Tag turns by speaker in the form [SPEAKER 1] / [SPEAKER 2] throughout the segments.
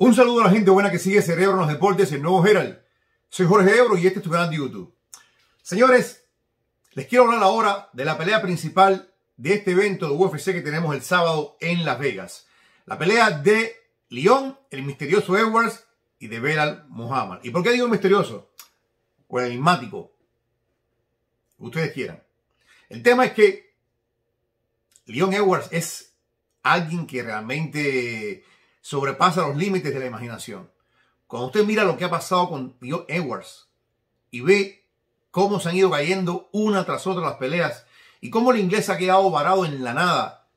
[SPEAKER 1] Un saludo a la gente buena que sigue Cerebro en los Deportes, el Nuevo Herald. Soy Jorge Ebro y este es tu canal de YouTube. Señores, les quiero hablar ahora de la pelea principal de este evento de UFC que tenemos el sábado en Las Vegas. La pelea de León, el misterioso Edwards y de Belal Muhammad. ¿Y por qué digo misterioso? O enigmático. Ustedes quieran. El tema es que Leon Edwards es alguien que realmente sobrepasa los límites de la imaginación. Cuando usted mira lo que ha pasado con Joe Edwards y ve cómo se han ido cayendo una tras otra las peleas y cómo el inglés ha quedado varado en la nada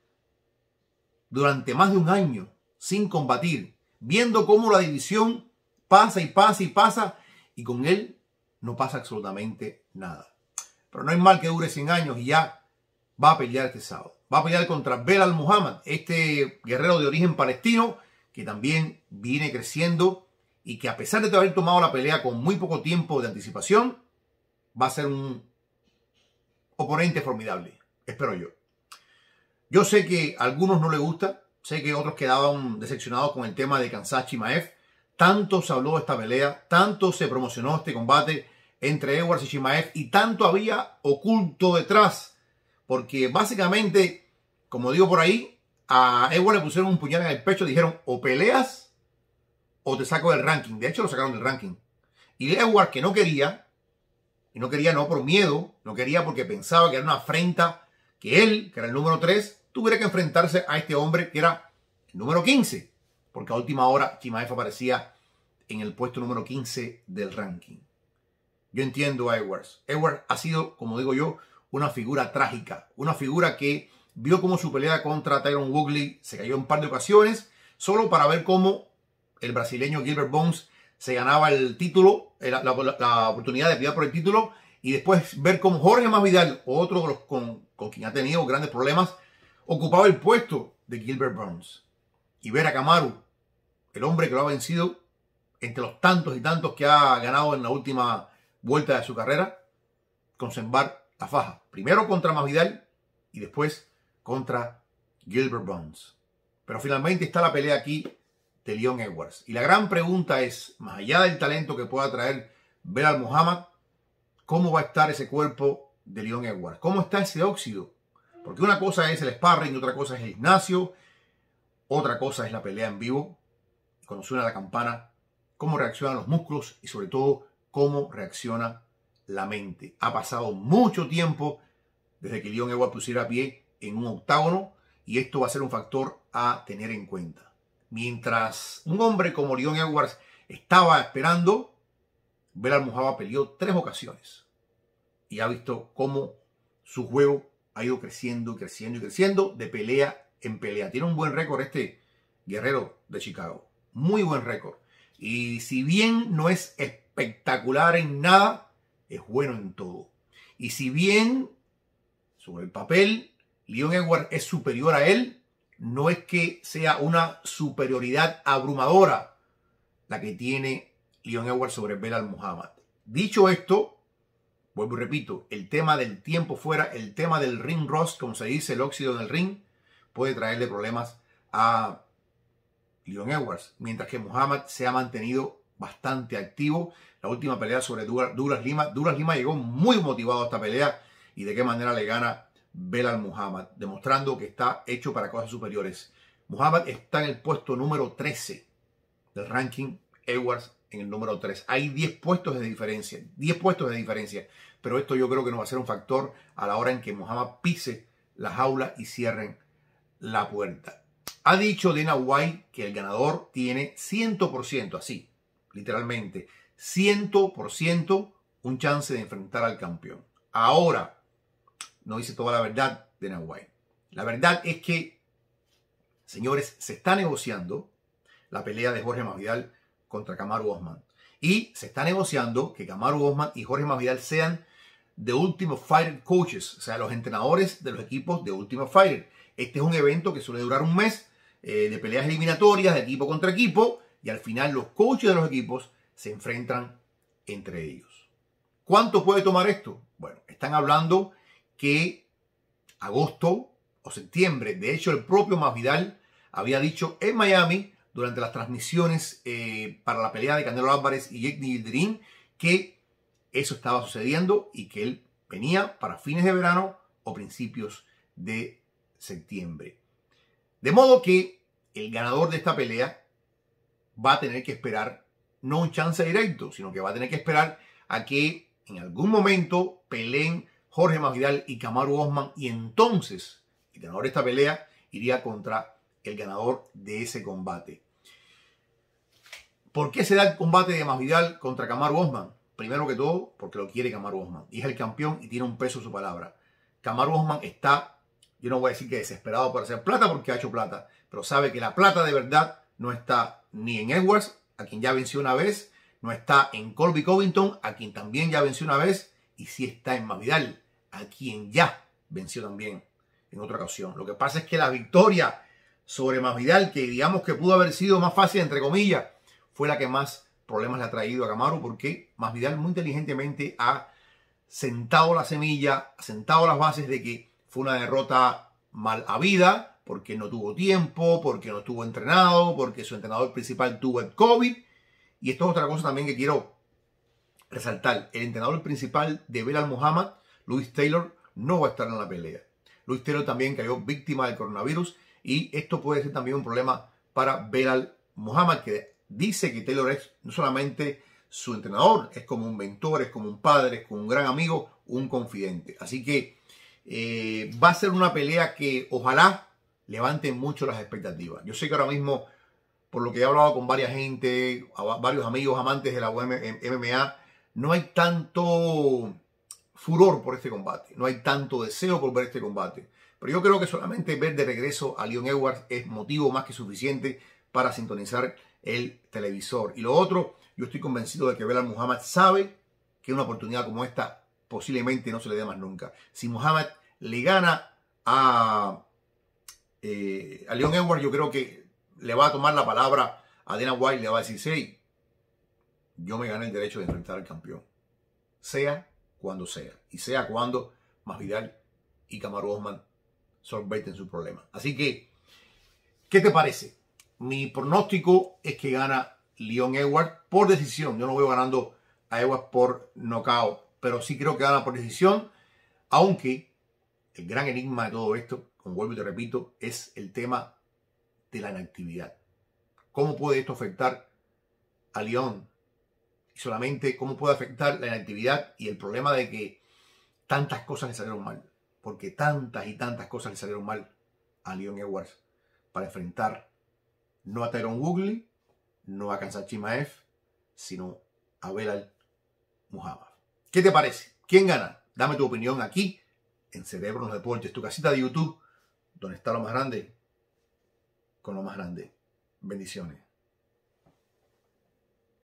[SPEAKER 1] durante más de un año sin combatir, viendo cómo la división pasa y pasa y pasa y con él no pasa absolutamente nada. Pero no hay mal que dure 100 años y ya va a pelear este sábado. Va a pelear contra Belal Muhammad, este guerrero de origen palestino que también viene creciendo y que a pesar de haber tomado la pelea con muy poco tiempo de anticipación, va a ser un oponente formidable, espero yo. Yo sé que a algunos no les gusta, sé que otros quedaban decepcionados con el tema de Kansachi Maef, Tanto se habló de esta pelea, tanto se promocionó este combate entre Edwards y Chimaev y tanto había oculto detrás. Porque básicamente, como digo por ahí, a Edwards le pusieron un puñal en el pecho, dijeron o peleas o te saco del ranking. De hecho, lo sacaron del ranking. Y Edwards, que no quería, y no quería no por miedo, no quería porque pensaba que era una afrenta que él, que era el número 3, tuviera que enfrentarse a este hombre que era el número 15. Porque a última hora Chimaef aparecía en el puesto número 15 del ranking. Yo entiendo a Edwards. Edwards ha sido, como digo yo, una figura trágica, una figura que vio cómo su pelea contra Tyron Woodley se cayó en un par de ocasiones, solo para ver cómo el brasileño Gilbert Bones se ganaba el título, eh, la, oportunidad de pelear por el título, y después ver cómo Jorge Mavidal, otro de los con, con quien ha tenido grandes problemas, ocupaba el puesto de Gilbert Burns. Y ver a Camaro, el hombre que lo ha vencido entre los tantos y tantos que ha ganado en la última vuelta de su carrera, conservar la faja. Primero contra Mavidal y después contra Gilbert Bones. Pero finalmente está la pelea aquí de Leon Edwards. Y la gran pregunta es, más allá del talento que pueda traer Belal Muhammad, ¿cómo va a estar ese cuerpo de Leon Edwards? ¿Cómo está ese óxido? Porque una cosa es el sparring, otra cosa es el gimnasio, otra cosa es la pelea en vivo, cuando suena la campana, cómo reaccionan los músculos y sobre todo cómo reacciona la mente. Ha pasado mucho tiempo desde que Leon Edwards pusiera pie en un octágono y esto va a ser un factor a tener en cuenta. Mientras un hombre como Leon Edwards estaba esperando, Belal Mojava peleó tres ocasiones y ha visto cómo su juego ha ido creciendo, creciendo y creciendo de pelea en pelea. Tiene un buen récord este guerrero de Chicago, muy buen récord. Y si bien no es espectacular en nada, es bueno en todo. Y si bien sobre el papel Leon Edwards es superior a él, no es que sea una superioridad abrumadora la que tiene Leon Edwards sobre Belal Muhammad. Dicho esto, vuelvo y repito, el tema del tiempo fuera, el tema del ring rust, como se dice, el óxido del ring, puede traerle problemas a Leon Edwards, mientras que Muhammad se ha mantenido bastante activo. La última pelea sobre Duras Lima, Duras Lima llegó muy motivado a esta pelea y de qué manera le gana Belal Muhammad, demostrando que está hecho para cosas superiores. Muhammad está en el puesto número 13 del ranking Edwards en el número 3. Hay 10 puestos de diferencia, 10 puestos de diferencia, pero esto yo creo que no va a ser un factor a la hora en que Muhammad pise la jaula y cierren la puerta. Ha dicho Dana White que el ganador tiene 100%, así, literalmente, 100% un chance de enfrentar al campeón. Ahora, no dice toda la verdad de Nahuay. La verdad es que, señores, se está negociando la pelea de Jorge Mavidal contra Camaro Osman. Y se está negociando que Camaro Osman y Jorge Mavidal sean de Ultimate Fighter Coaches, o sea, los entrenadores de los equipos de Ultimate Fighter. Este es un evento que suele durar un mes eh, de peleas eliminatorias, de equipo contra equipo, y al final los coaches de los equipos se enfrentan entre ellos. ¿Cuánto puede tomar esto? Bueno, están hablando que agosto o septiembre, de hecho el propio Masvidal había dicho en Miami durante las transmisiones eh, para la pelea de Candelo Álvarez y Jake Dream, que eso estaba sucediendo y que él venía para fines de verano o principios de septiembre. De modo que el ganador de esta pelea va a tener que esperar no un chance directo, sino que va a tener que esperar a que en algún momento peleen Jorge Mavidal y Kamaru Osman y entonces el ganador de esta pelea iría contra el ganador de ese combate. ¿Por qué se da el combate de Masvidal contra Kamaru Osman? Primero que todo, porque lo quiere Kamaru Osman. Y es el campeón y tiene un peso su palabra. Kamaru Osman está, yo no voy a decir que desesperado por hacer plata porque ha hecho plata, pero sabe que la plata de verdad no está ni en Edwards, a quien ya venció una vez, no está en Colby Covington, a quien también ya venció una vez, y sí está en Masvidal, a quien ya venció también en otra ocasión. Lo que pasa es que la victoria sobre Masvidal, que digamos que pudo haber sido más fácil, entre comillas, fue la que más problemas le ha traído a Camaro, porque Masvidal muy inteligentemente ha sentado la semilla, ha sentado las bases de que fue una derrota mal habida, porque no tuvo tiempo, porque no estuvo entrenado, porque su entrenador principal tuvo el COVID. Y esto es otra cosa también que quiero resaltar. El entrenador principal de Belal Muhammad Luis Taylor no va a estar en la pelea. Luis Taylor también cayó víctima del coronavirus y esto puede ser también un problema para Belal Muhammad, que dice que Taylor es no solamente su entrenador, es como un mentor, es como un padre, es como un gran amigo, un confidente. Así que eh, va a ser una pelea que ojalá levante mucho las expectativas. Yo sé que ahora mismo, por lo que he hablado con varias gente, varios amigos amantes de la MMA, no hay tanto furor por este combate. No hay tanto deseo por ver este combate. Pero yo creo que solamente ver de regreso a Leon Edwards es motivo más que suficiente para sintonizar el televisor. Y lo otro, yo estoy convencido de que Belal Muhammad sabe que una oportunidad como esta posiblemente no se le dé más nunca. Si Muhammad le gana eh, a, Leon Edwards, yo creo que le va a tomar la palabra a Dana White, y le va a decir, hey, yo me gano el derecho de enfrentar al campeón. Sea cuando sea. Y sea cuando Masvidal y Camaro Osman solventen su problema. Así que, ¿qué te parece? Mi pronóstico es que gana Leon Edward por decisión. Yo no veo ganando a Edwards por nocao, pero sí creo que gana por decisión. Aunque el gran enigma de todo esto, como vuelvo y te repito, es el tema de la inactividad. ¿Cómo puede esto afectar a León solamente cómo puede afectar la inactividad y el problema de que tantas cosas le salieron mal, porque tantas y tantas cosas le salieron mal a Leon Edwards para enfrentar no a Tyrone Woodley, no a Kansachi F sino a Belal Muhammad. ¿Qué te parece? ¿Quién gana? Dame tu opinión aquí en Cerebro Deportes, tu casita de YouTube, donde está lo más grande, con lo más grande. Bendiciones.